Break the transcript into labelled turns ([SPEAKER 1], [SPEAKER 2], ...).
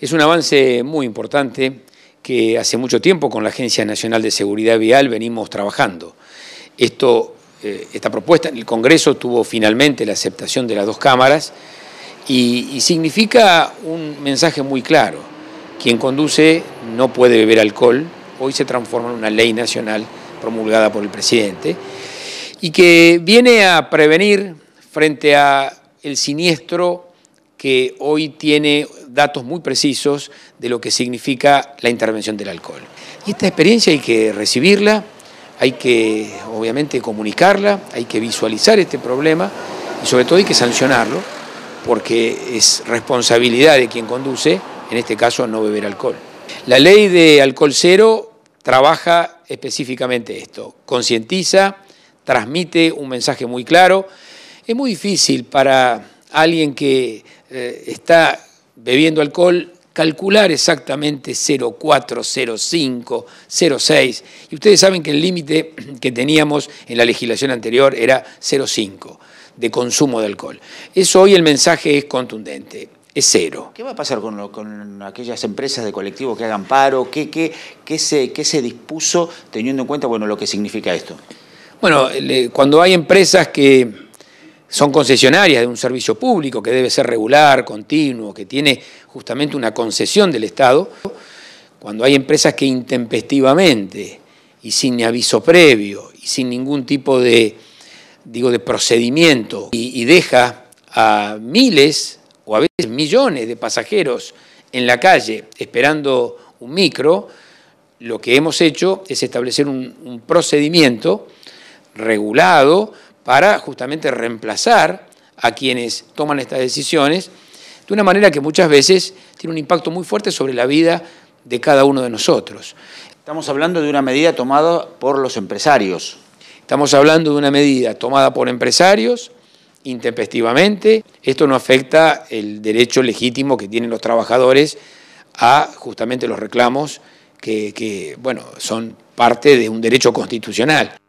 [SPEAKER 1] Es un avance muy importante que hace mucho tiempo con la Agencia Nacional de Seguridad Vial venimos trabajando. Eh, esta propuesta en el Congreso tuvo finalmente la aceptación de las dos cámaras y, y significa un mensaje muy claro. Quien conduce no puede beber alcohol, hoy se transforma en una ley nacional promulgada por el presidente y que viene a prevenir frente a el siniestro que hoy tiene datos muy precisos de lo que significa la intervención del alcohol. Y esta experiencia hay que recibirla, hay que obviamente comunicarla, hay que visualizar este problema y sobre todo hay que sancionarlo porque es responsabilidad de quien conduce, en este caso no beber alcohol. La ley de alcohol cero trabaja específicamente esto, concientiza, transmite un mensaje muy claro. Es muy difícil para alguien que eh, está bebiendo alcohol, calcular exactamente 0,4, 0,5, 0,6. Y ustedes saben que el límite que teníamos en la legislación anterior era 0,5 de consumo de alcohol. Eso hoy el mensaje es contundente. Es cero. ¿Qué va a pasar con, aquellas empresas de colectivo que hagan paro? ¿Qué, se, ¿Qué se dispuso teniendo en cuenta bueno, lo que significa esto? Bueno, cuando hay empresas que son concesionarias de un servicio público que debe ser regular, continuo, que tiene justamente una concesión del Estado, cuando hay empresas que intempestivamente y sin aviso previo y sin ningún tipo de, digo, de procedimiento y, deja a miles o a veces millones de pasajeros en la calle esperando un micro, lo que hemos hecho es establecer un, un procedimiento regulado para justamente reemplazar a quienes toman estas decisiones de una manera que muchas veces tiene un impacto muy fuerte sobre la vida de cada uno de nosotros. Estamos hablando de una medida tomada por los empresarios. Estamos hablando de una medida tomada por empresarios intempestivamente. Esto no afecta el derecho legítimo que tienen los trabajadores a justamente los reclamos que, bueno, son parte de un derecho constitucional.